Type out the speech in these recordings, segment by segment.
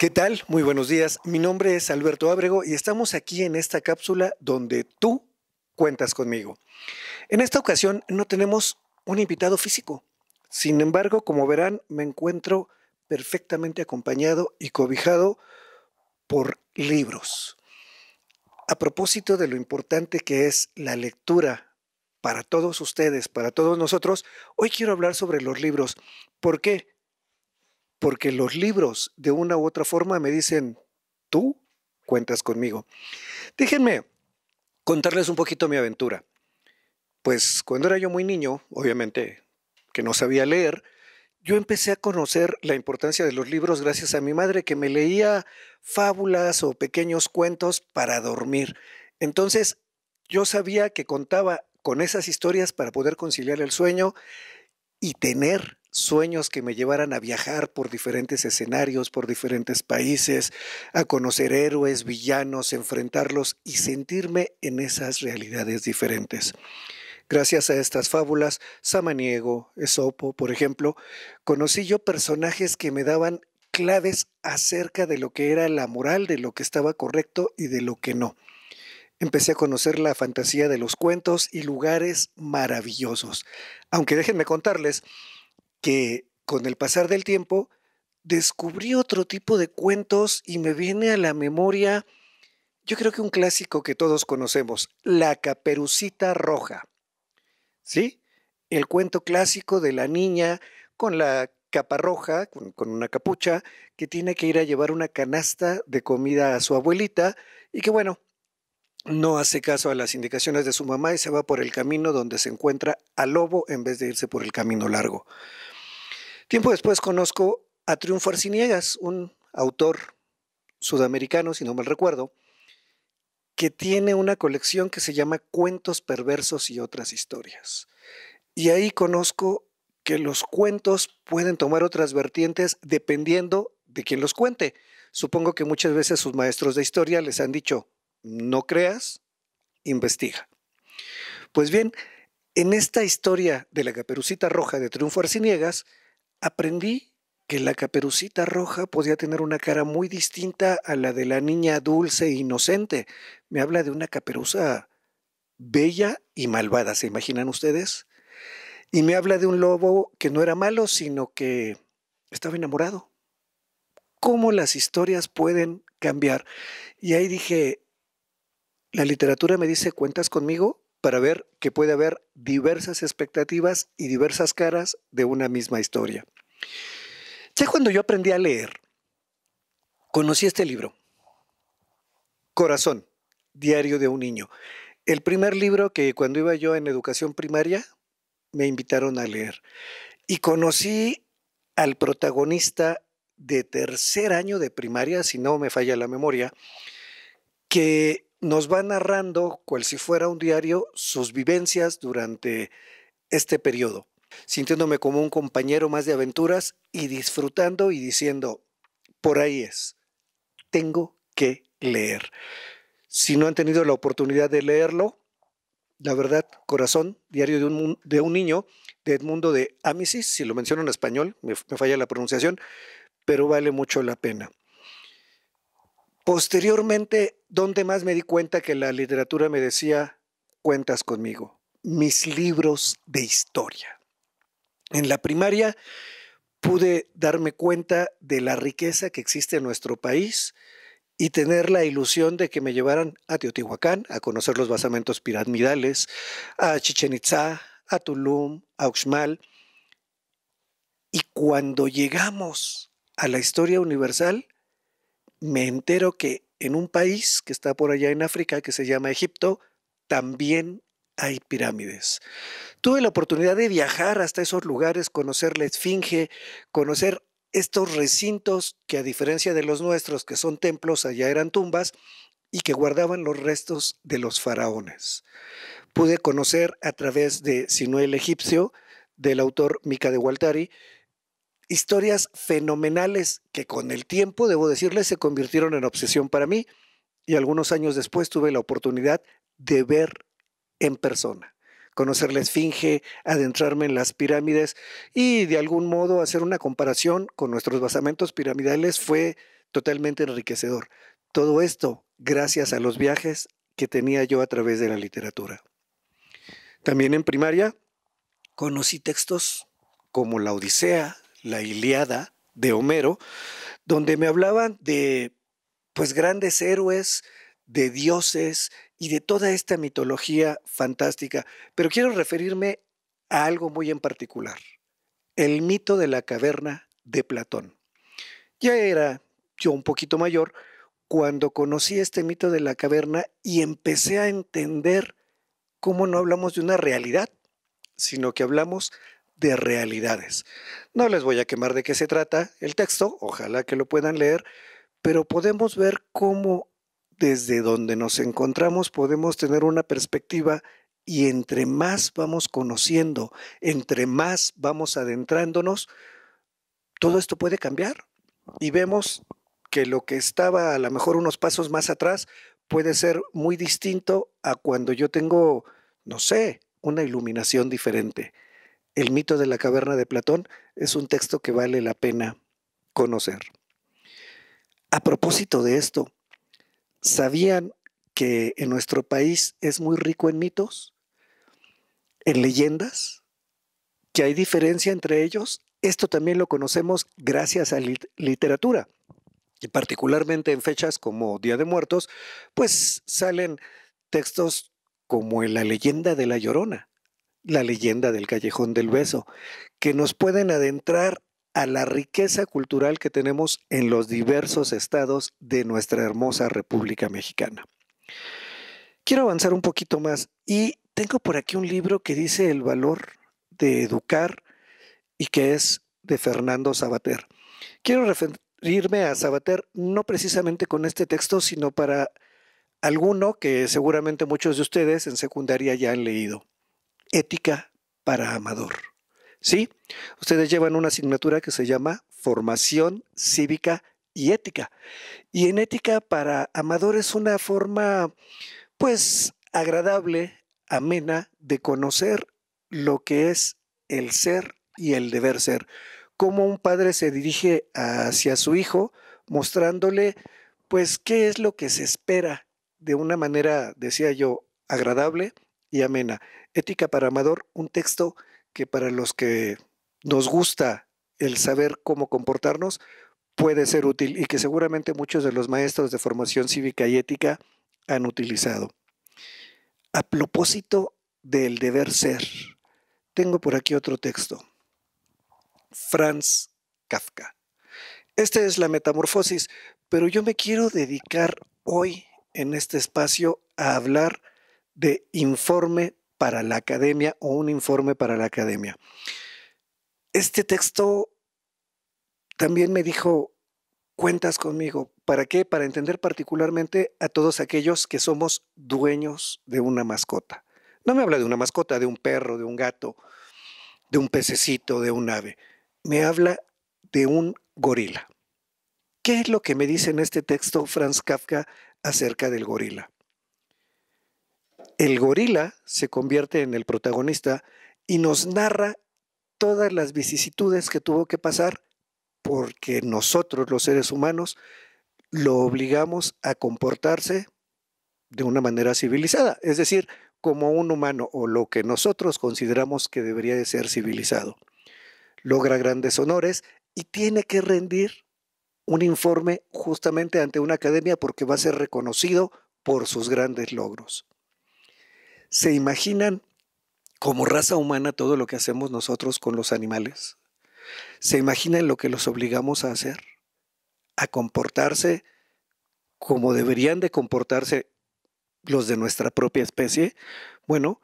¿Qué tal? Muy buenos días. Mi nombre es Alberto Ábrego y estamos aquí en esta cápsula donde tú cuentas conmigo. En esta ocasión no tenemos un invitado físico. Sin embargo, como verán, me encuentro perfectamente acompañado y cobijado por libros. A propósito de lo importante que es la lectura para todos ustedes, para todos nosotros, hoy quiero hablar sobre los libros. ¿Por qué? porque los libros de una u otra forma me dicen, tú cuentas conmigo. Déjenme contarles un poquito mi aventura. Pues cuando era yo muy niño, obviamente que no sabía leer, yo empecé a conocer la importancia de los libros gracias a mi madre que me leía fábulas o pequeños cuentos para dormir. Entonces yo sabía que contaba con esas historias para poder conciliar el sueño y tener sueños que me llevaran a viajar por diferentes escenarios, por diferentes países, a conocer héroes, villanos, enfrentarlos y sentirme en esas realidades diferentes. Gracias a estas fábulas, Samaniego, Esopo, por ejemplo, conocí yo personajes que me daban claves acerca de lo que era la moral, de lo que estaba correcto y de lo que no. Empecé a conocer la fantasía de los cuentos y lugares maravillosos. Aunque déjenme contarles que con el pasar del tiempo descubrí otro tipo de cuentos y me viene a la memoria, yo creo que un clásico que todos conocemos, La Caperucita Roja. ¿Sí? El cuento clásico de la niña con la capa roja, con, una capucha, que tiene que ir a llevar una canasta de comida a su abuelita y que bueno, no hace caso a las indicaciones de su mamá y se va por el camino donde se encuentra al lobo en vez de irse por el camino largo. Tiempo después conozco a Triunfo Arciniegas, un autor sudamericano, si no mal recuerdo, que tiene una colección que se llama Cuentos Perversos y otras historias. Y ahí conozco que los cuentos pueden tomar otras vertientes dependiendo de quién los cuente. Supongo que muchas veces sus maestros de historia les han dicho, no creas, investiga. Pues bien, en esta historia de la caperucita roja de Triunfo Arciniegas, Aprendí que la caperucita roja podía tener una cara muy distinta a la de la niña dulce e inocente. Me habla de una caperuza bella y malvada, ¿se imaginan ustedes? Y me habla de un lobo que no era malo, sino que estaba enamorado. ¿Cómo las historias pueden cambiar? Y ahí dije, la literatura me dice, ¿cuentas conmigo? para ver que puede haber diversas expectativas y diversas caras de una misma historia. Ya cuando yo aprendí a leer, conocí este libro, Corazón, Diario de un Niño. El primer libro que cuando iba yo en educación primaria me invitaron a leer. Y conocí al protagonista de tercer año de primaria, si no me falla la memoria, que nos va narrando, cual si fuera un diario, sus vivencias durante este periodo, sintiéndome como un compañero más de aventuras y disfrutando y diciendo, por ahí es, tengo que leer. Si no han tenido la oportunidad de leerlo, la verdad, Corazón, diario de un, de un niño, de Edmundo de Amisis, si lo menciono en español, me falla la pronunciación, pero vale mucho la pena. Posteriormente, ¿dónde más me di cuenta que la literatura me decía, cuentas conmigo? Mis libros de historia. En la primaria pude darme cuenta de la riqueza que existe en nuestro país y tener la ilusión de que me llevaran a Teotihuacán a conocer los basamentos piramidales, a Chichen Itzá, a Tulum, a Uxmal. Y cuando llegamos a la historia universal, me entero que en un país que está por allá en África, que se llama Egipto, también hay pirámides. Tuve la oportunidad de viajar hasta esos lugares, conocer la Esfinge, conocer estos recintos que a diferencia de los nuestros, que son templos, allá eran tumbas, y que guardaban los restos de los faraones. Pude conocer a través de Sinuel Egipcio, del autor Mica de Gualtari, historias fenomenales que con el tiempo, debo decirles, se convirtieron en obsesión para mí y algunos años después tuve la oportunidad de ver en persona, conocer la Esfinge, adentrarme en las pirámides y de algún modo hacer una comparación con nuestros basamentos piramidales fue totalmente enriquecedor. Todo esto gracias a los viajes que tenía yo a través de la literatura. También en primaria conocí textos como La Odisea, la Iliada de Homero, donde me hablaban de pues grandes héroes, de dioses y de toda esta mitología fantástica, pero quiero referirme a algo muy en particular, el mito de la caverna de Platón. Ya era yo un poquito mayor cuando conocí este mito de la caverna y empecé a entender cómo no hablamos de una realidad, sino que hablamos de realidades. No les voy a quemar de qué se trata el texto, ojalá que lo puedan leer, pero podemos ver cómo desde donde nos encontramos podemos tener una perspectiva y entre más vamos conociendo, entre más vamos adentrándonos, todo esto puede cambiar. Y vemos que lo que estaba a lo mejor unos pasos más atrás puede ser muy distinto a cuando yo tengo, no sé, una iluminación diferente. El mito de la caverna de Platón es un texto que vale la pena conocer. A propósito de esto, ¿sabían que en nuestro país es muy rico en mitos, en leyendas? ¿Que hay diferencia entre ellos? Esto también lo conocemos gracias a la literatura. Y particularmente en fechas como Día de Muertos, pues salen textos como la leyenda de La Llorona, la leyenda del callejón del beso, que nos pueden adentrar a la riqueza cultural que tenemos en los diversos estados de nuestra hermosa República Mexicana. Quiero avanzar un poquito más y tengo por aquí un libro que dice El valor de educar y que es de Fernando Sabater. Quiero referirme a Sabater no precisamente con este texto, sino para alguno que seguramente muchos de ustedes en secundaria ya han leído ética para amador. ¿Sí? Ustedes llevan una asignatura que se llama formación cívica y ética. Y en ética para amador es una forma, pues, agradable, amena, de conocer lo que es el ser y el deber ser. Cómo un padre se dirige hacia su hijo mostrándole, pues, qué es lo que se espera de una manera, decía yo, agradable y amena. Ética para Amador, un texto que para los que nos gusta el saber cómo comportarnos puede ser útil y que seguramente muchos de los maestros de formación cívica y ética han utilizado. A propósito del deber ser, tengo por aquí otro texto. Franz Kafka. Esta es la metamorfosis, pero yo me quiero dedicar hoy en este espacio a hablar de informe para la academia o un informe para la academia. Este texto también me dijo, cuentas conmigo. ¿Para qué? Para entender particularmente a todos aquellos que somos dueños de una mascota. No me habla de una mascota, de un perro, de un gato, de un pececito, de un ave. Me habla de un gorila. ¿Qué es lo que me dice en este texto Franz Kafka acerca del gorila? el gorila se convierte en el protagonista y nos narra todas las vicisitudes que tuvo que pasar porque nosotros los seres humanos lo obligamos a comportarse de una manera civilizada, es decir, como un humano o lo que nosotros consideramos que debería de ser civilizado. Logra grandes honores y tiene que rendir un informe justamente ante una academia porque va a ser reconocido por sus grandes logros. ¿Se imaginan como raza humana todo lo que hacemos nosotros con los animales? ¿Se imaginan lo que los obligamos a hacer? A comportarse como deberían de comportarse los de nuestra propia especie. Bueno,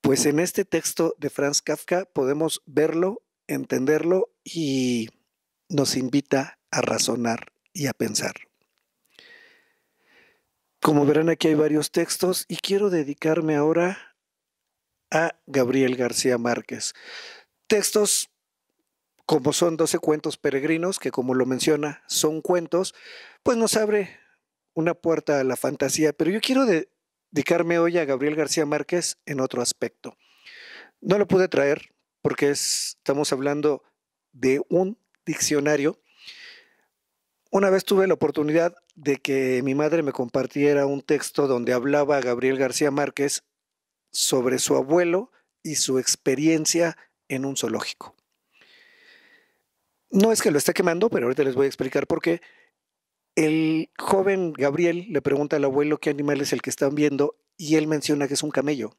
pues en este texto de Franz Kafka podemos verlo, entenderlo y nos invita a razonar y a pensar. Como verán aquí hay varios textos y quiero dedicarme ahora a Gabriel García Márquez. Textos como son 12 cuentos peregrinos, que como lo menciona son cuentos, pues nos abre una puerta a la fantasía, pero yo quiero dedicarme hoy a Gabriel García Márquez en otro aspecto. No lo pude traer porque estamos hablando de un diccionario una vez tuve la oportunidad de que mi madre me compartiera un texto donde hablaba Gabriel García Márquez sobre su abuelo y su experiencia en un zoológico. No es que lo esté quemando, pero ahorita les voy a explicar por qué. El joven Gabriel le pregunta al abuelo qué animal es el que están viendo y él menciona que es un camello.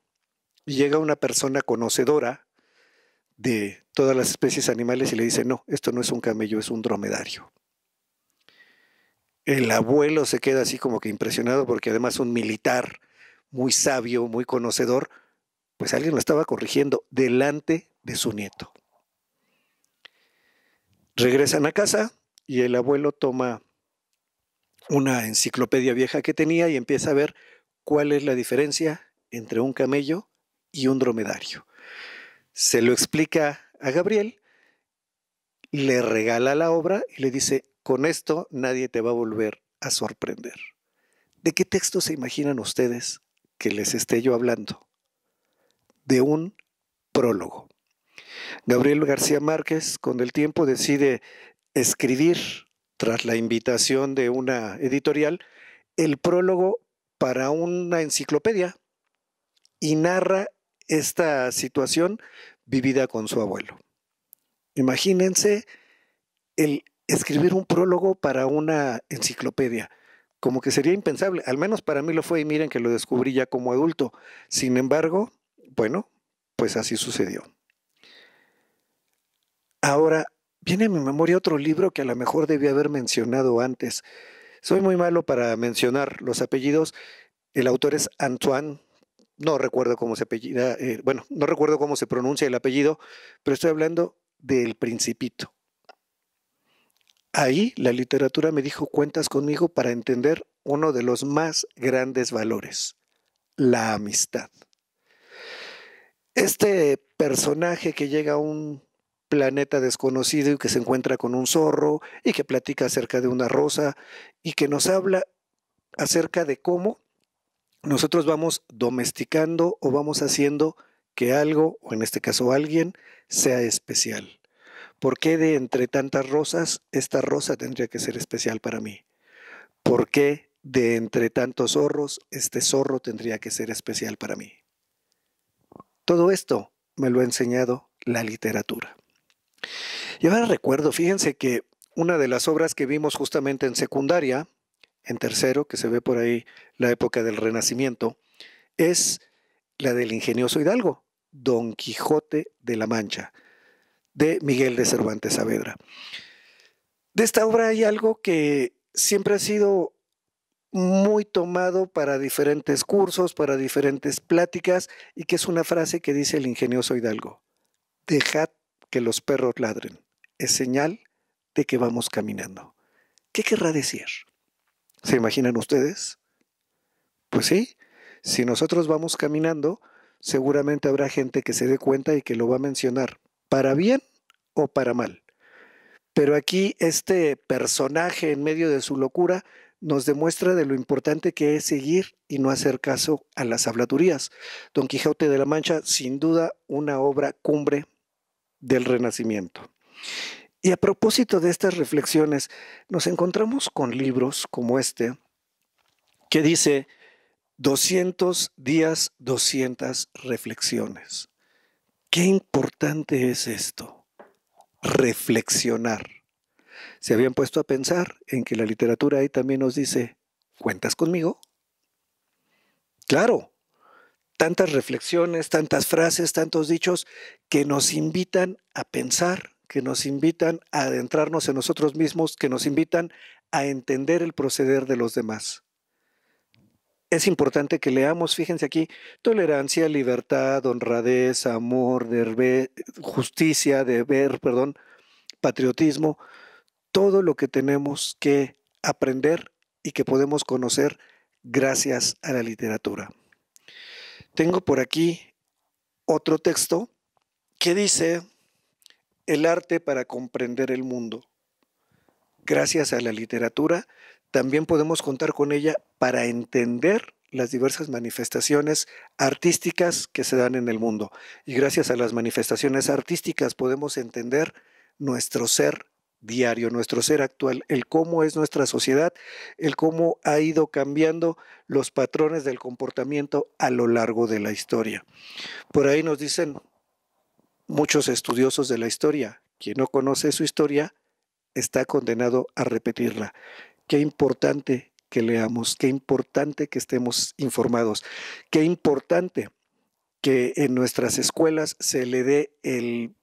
llega una persona conocedora de todas las especies animales y le dice, no, esto no es un camello, es un dromedario. El abuelo se queda así como que impresionado porque además un militar muy sabio, muy conocedor, pues alguien lo estaba corrigiendo delante de su nieto. Regresan a casa y el abuelo toma una enciclopedia vieja que tenía y empieza a ver cuál es la diferencia entre un camello y un dromedario. Se lo explica a Gabriel, le regala la obra y le dice, con esto nadie te va a volver a sorprender. ¿De qué texto se imaginan ustedes que les esté yo hablando? De un prólogo. Gabriel García Márquez, con el tiempo, decide escribir, tras la invitación de una editorial, el prólogo para una enciclopedia y narra esta situación vivida con su abuelo. Imagínense el escribir un prólogo para una enciclopedia. Como que sería impensable, al menos para mí lo fue y miren que lo descubrí ya como adulto. Sin embargo, bueno, pues así sucedió. Ahora, viene a mi memoria otro libro que a lo mejor debía haber mencionado antes. Soy muy malo para mencionar los apellidos. El autor es Antoine, no recuerdo cómo se apellida, eh, bueno, no recuerdo cómo se pronuncia el apellido, pero estoy hablando del Principito. Ahí la literatura me dijo cuentas conmigo para entender uno de los más grandes valores, la amistad. Este personaje que llega a un planeta desconocido y que se encuentra con un zorro y que platica acerca de una rosa y que nos habla acerca de cómo nosotros vamos domesticando o vamos haciendo que algo, o en este caso alguien, sea especial. ¿Por qué de entre tantas rosas esta rosa tendría que ser especial para mí? ¿Por qué de entre tantos zorros este zorro tendría que ser especial para mí? Todo esto me lo ha enseñado la literatura. Y ahora recuerdo, fíjense que una de las obras que vimos justamente en secundaria, en tercero, que se ve por ahí la época del Renacimiento, es la del ingenioso Hidalgo, Don Quijote de la Mancha de Miguel de Cervantes Saavedra. De esta obra hay algo que siempre ha sido muy tomado para diferentes cursos, para diferentes pláticas, y que es una frase que dice el ingenioso Hidalgo, dejad que los perros ladren, es señal de que vamos caminando. ¿Qué querrá decir? ¿Se imaginan ustedes? Pues sí, si nosotros vamos caminando, seguramente habrá gente que se dé cuenta y que lo va a mencionar para bien o para mal. Pero aquí este personaje en medio de su locura nos demuestra de lo importante que es seguir y no hacer caso a las habladurías. Don Quijote de la Mancha, sin duda, una obra cumbre del Renacimiento. Y a propósito de estas reflexiones, nos encontramos con libros como este, que dice 200 días, 200 reflexiones. Qué importante es esto, reflexionar. Se habían puesto a pensar en que la literatura ahí también nos dice, ¿cuentas conmigo? Claro, tantas reflexiones, tantas frases, tantos dichos que nos invitan a pensar, que nos invitan a adentrarnos en nosotros mismos, que nos invitan a entender el proceder de los demás es importante que leamos, fíjense aquí, tolerancia, libertad, honradez, amor, justicia, deber, perdón, patriotismo, todo lo que tenemos que aprender y que podemos conocer gracias a la literatura. Tengo por aquí otro texto que dice, el arte para comprender el mundo. Gracias a la literatura también podemos contar con ella para entender las diversas manifestaciones artísticas que se dan en el mundo. Y gracias a las manifestaciones artísticas podemos entender nuestro ser diario, nuestro ser actual, el cómo es nuestra sociedad, el cómo ha ido cambiando los patrones del comportamiento a lo largo de la historia. Por ahí nos dicen muchos estudiosos de la historia, quien no conoce su historia está condenado a repetirla qué importante que leamos, qué importante que estemos informados, qué importante que en nuestras escuelas se le dé el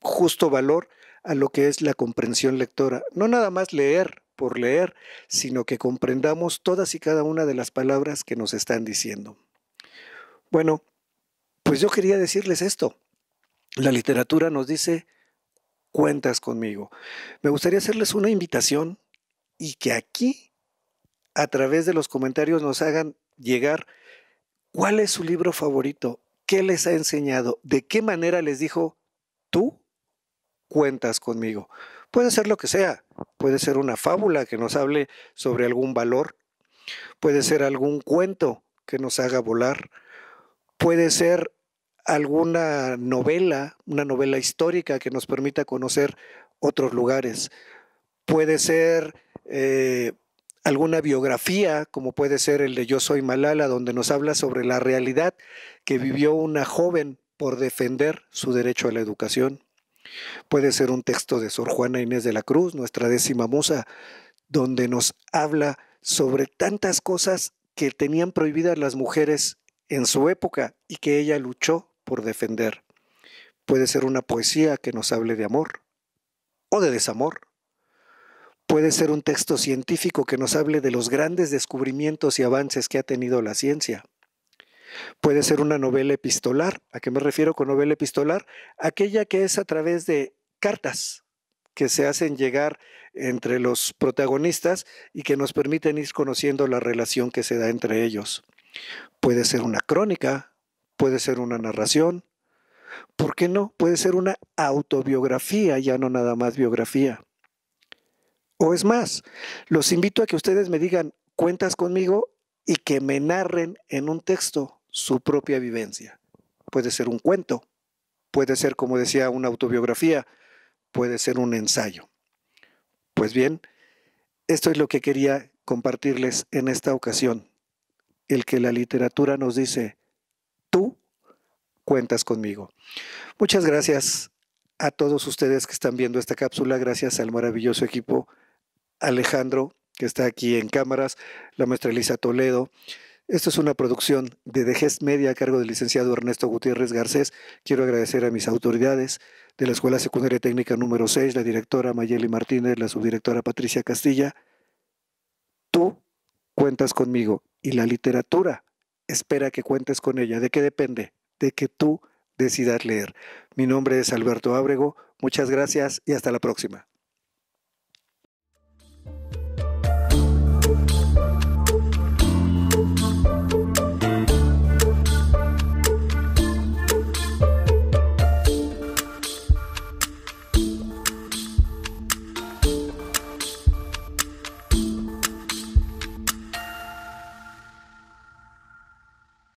justo valor a lo que es la comprensión lectora. No nada más leer por leer, sino que comprendamos todas y cada una de las palabras que nos están diciendo. Bueno, pues yo quería decirles esto. La literatura nos dice, cuentas conmigo. Me gustaría hacerles una invitación y que aquí, a través de los comentarios, nos hagan llegar cuál es su libro favorito, qué les ha enseñado, de qué manera les dijo, tú cuentas conmigo. Puede ser lo que sea, puede ser una fábula que nos hable sobre algún valor, puede ser algún cuento que nos haga volar, puede ser alguna novela, una novela histórica que nos permita conocer otros lugares, puede ser eh, alguna biografía, como puede ser el de Yo Soy Malala, donde nos habla sobre la realidad que vivió una joven por defender su derecho a la educación. Puede ser un texto de Sor Juana Inés de la Cruz, nuestra décima musa, donde nos habla sobre tantas cosas que tenían prohibidas las mujeres en su época y que ella luchó por defender. Puede ser una poesía que nos hable de amor o de desamor Puede ser un texto científico que nos hable de los grandes descubrimientos y avances que ha tenido la ciencia. Puede ser una novela epistolar. ¿A qué me refiero con novela epistolar? Aquella que es a través de cartas que se hacen llegar entre los protagonistas y que nos permiten ir conociendo la relación que se da entre ellos. Puede ser una crónica, puede ser una narración, ¿por qué no? Puede ser una autobiografía, ya no nada más biografía. O es más, los invito a que ustedes me digan, cuentas conmigo y que me narren en un texto su propia vivencia. Puede ser un cuento, puede ser, como decía, una autobiografía, puede ser un ensayo. Pues bien, esto es lo que quería compartirles en esta ocasión, el que la literatura nos dice, tú cuentas conmigo. Muchas gracias a todos ustedes que están viendo esta cápsula, gracias al maravilloso equipo Alejandro, que está aquí en cámaras, la maestra Elisa Toledo. Esto es una producción de Dejes Media a cargo del licenciado Ernesto Gutiérrez Garcés. Quiero agradecer a mis autoridades de la Escuela Secundaria Técnica número 6, la directora Mayeli Martínez, la subdirectora Patricia Castilla. Tú cuentas conmigo y la literatura espera que cuentes con ella. ¿De qué depende? De que tú decidas leer. Mi nombre es Alberto Ábrego. Muchas gracias y hasta la próxima.